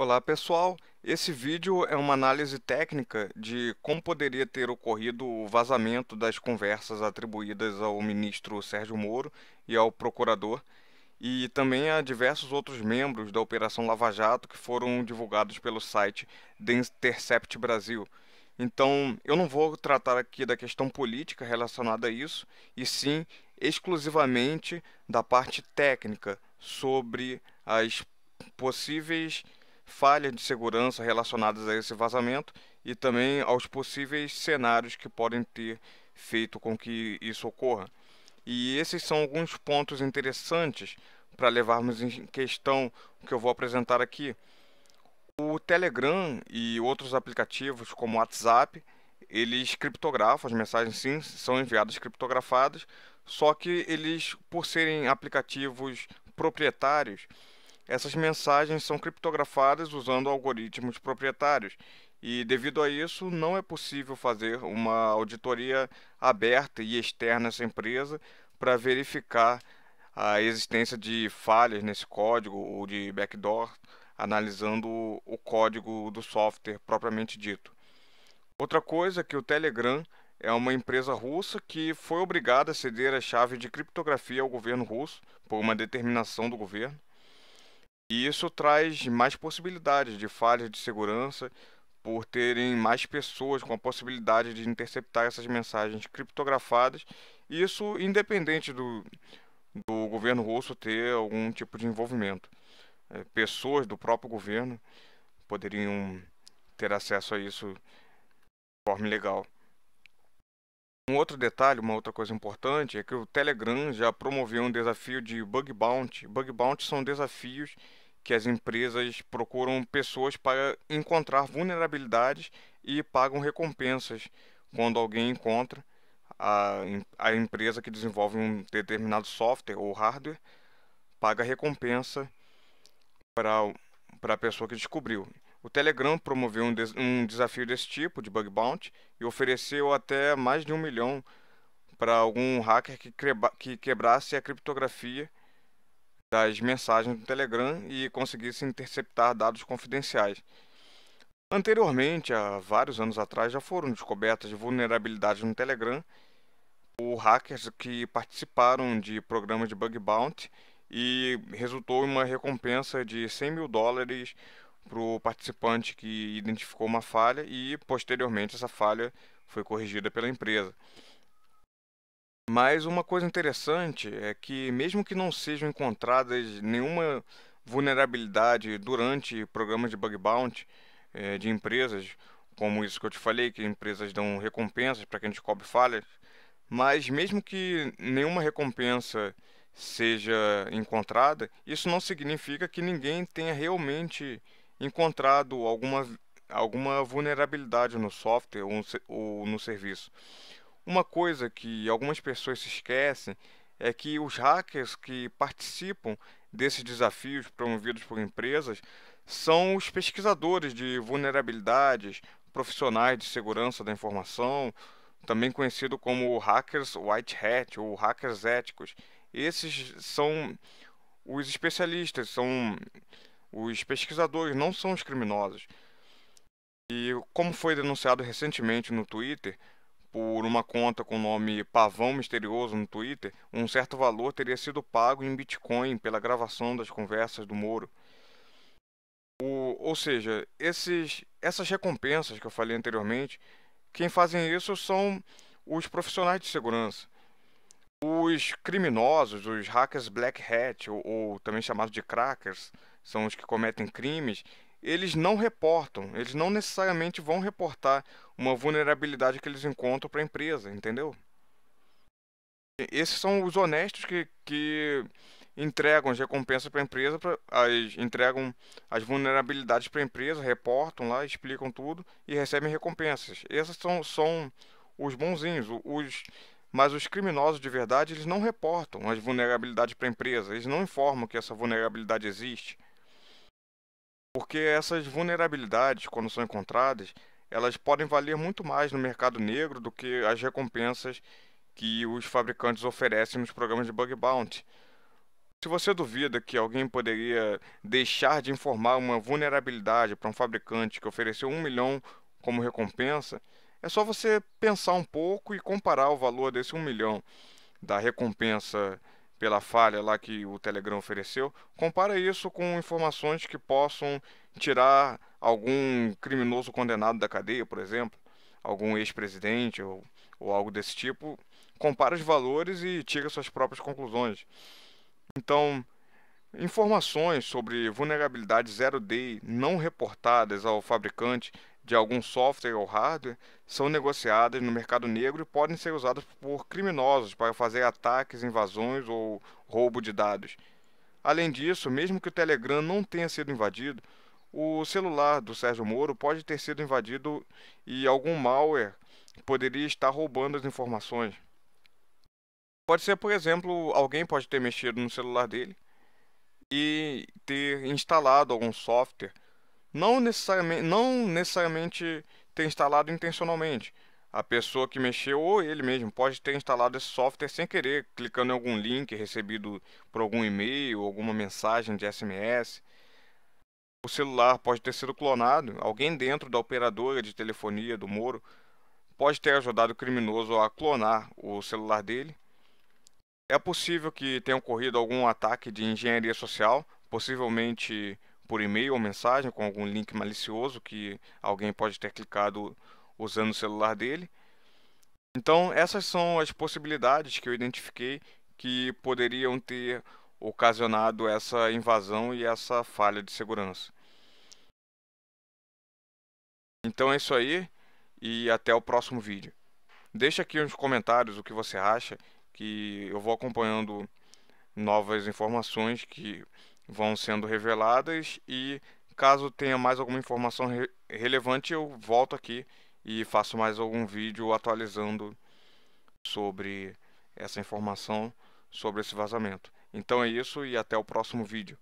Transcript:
Olá pessoal, esse vídeo é uma análise técnica de como poderia ter ocorrido o vazamento das conversas atribuídas ao ministro Sérgio Moro e ao procurador e também a diversos outros membros da Operação Lava Jato que foram divulgados pelo site The Intercept Brasil. Então, eu não vou tratar aqui da questão política relacionada a isso, e sim exclusivamente da parte técnica sobre as possíveis falhas de segurança relacionadas a esse vazamento e também aos possíveis cenários que podem ter feito com que isso ocorra. E esses são alguns pontos interessantes para levarmos em questão o que eu vou apresentar aqui. O Telegram e outros aplicativos como o WhatsApp, eles criptografam as mensagens sim, são enviadas criptografadas, só que eles por serem aplicativos proprietários, essas mensagens são criptografadas usando algoritmos proprietários e, devido a isso, não é possível fazer uma auditoria aberta e externa essa empresa para verificar a existência de falhas nesse código ou de backdoor, analisando o código do software propriamente dito. Outra coisa é que o Telegram é uma empresa russa que foi obrigada a ceder a chave de criptografia ao governo russo por uma determinação do governo. E isso traz mais possibilidades de falhas de segurança por terem mais pessoas com a possibilidade de interceptar essas mensagens criptografadas. Isso independente do, do governo russo ter algum tipo de envolvimento. É, pessoas do próprio governo poderiam ter acesso a isso de forma legal. Um outro detalhe, uma outra coisa importante, é que o Telegram já promoveu um desafio de bug bounty. Bug bounty são desafios que as empresas procuram pessoas para encontrar vulnerabilidades e pagam recompensas quando alguém encontra a, a empresa que desenvolve um determinado software ou hardware paga recompensa para a pessoa que descobriu. O Telegram promoveu um, des, um desafio desse tipo de bug bounty e ofereceu até mais de um milhão para algum hacker que, que quebrasse a criptografia das mensagens do Telegram e conseguisse interceptar dados confidenciais. Anteriormente, há vários anos atrás, já foram descobertas vulnerabilidades no Telegram por hackers que participaram de programas de bug bounty e resultou em uma recompensa de 100 mil dólares para o participante que identificou uma falha e, posteriormente, essa falha foi corrigida pela empresa. Mas uma coisa interessante é que, mesmo que não sejam encontradas nenhuma vulnerabilidade durante programas de bug bounty é, de empresas, como isso que eu te falei, que empresas dão recompensas para quem descobre falhas, mas mesmo que nenhuma recompensa seja encontrada, isso não significa que ninguém tenha realmente encontrado alguma, alguma vulnerabilidade no software ou no serviço. Uma coisa que algumas pessoas se esquecem é que os hackers que participam desses desafios promovidos por empresas são os pesquisadores de vulnerabilidades, profissionais de segurança da informação, também conhecido como hackers white hat ou hackers éticos. Esses são os especialistas, são os pesquisadores, não são os criminosos. E como foi denunciado recentemente no Twitter, por uma conta com o nome Pavão Misterioso no Twitter, um certo valor teria sido pago em Bitcoin pela gravação das conversas do Moro. O, ou seja, esses, essas recompensas que eu falei anteriormente, quem fazem isso são os profissionais de segurança. Os criminosos, os hackers black hat, ou, ou também chamados de crackers, são os que cometem crimes eles não reportam, eles não necessariamente vão reportar uma vulnerabilidade que eles encontram para a empresa, entendeu? Esses são os honestos que, que entregam as recompensas para a empresa, pra, as, entregam as vulnerabilidades para a empresa, reportam lá, explicam tudo e recebem recompensas. Esses são, são os bonzinhos, os mas os criminosos de verdade eles não reportam as vulnerabilidades para a empresa, eles não informam que essa vulnerabilidade existe. Porque essas vulnerabilidades, quando são encontradas, elas podem valer muito mais no mercado negro do que as recompensas que os fabricantes oferecem nos programas de bug bounty. Se você duvida que alguém poderia deixar de informar uma vulnerabilidade para um fabricante que ofereceu um milhão como recompensa, é só você pensar um pouco e comparar o valor desse um milhão da recompensa pela falha lá que o Telegram ofereceu, compara isso com informações que possam tirar algum criminoso condenado da cadeia, por exemplo, algum ex-presidente ou, ou algo desse tipo, compara os valores e tira suas próprias conclusões. Então, informações sobre vulnerabilidades zero-day não reportadas ao fabricante de algum software ou hardware são negociadas no mercado negro e podem ser usadas por criminosos para fazer ataques, invasões ou roubo de dados. Além disso, mesmo que o Telegram não tenha sido invadido, o celular do Sérgio Moro pode ter sido invadido e algum malware poderia estar roubando as informações. Pode ser, por exemplo, alguém pode ter mexido no celular dele e ter instalado algum software não necessariamente, não necessariamente ter instalado intencionalmente. A pessoa que mexeu ou ele mesmo pode ter instalado esse software sem querer, clicando em algum link recebido por algum e-mail, alguma mensagem de SMS. O celular pode ter sido clonado, alguém dentro da operadora de telefonia do Moro pode ter ajudado o criminoso a clonar o celular dele. É possível que tenha ocorrido algum ataque de engenharia social, possivelmente por e-mail ou mensagem com algum link malicioso que alguém pode ter clicado usando o celular dele. Então, essas são as possibilidades que eu identifiquei que poderiam ter ocasionado essa invasão e essa falha de segurança. Então é isso aí e até o próximo vídeo. Deixa aqui nos comentários o que você acha, que eu vou acompanhando novas informações que vão sendo reveladas e caso tenha mais alguma informação re relevante eu volto aqui e faço mais algum vídeo atualizando sobre essa informação sobre esse vazamento. Então é isso e até o próximo vídeo.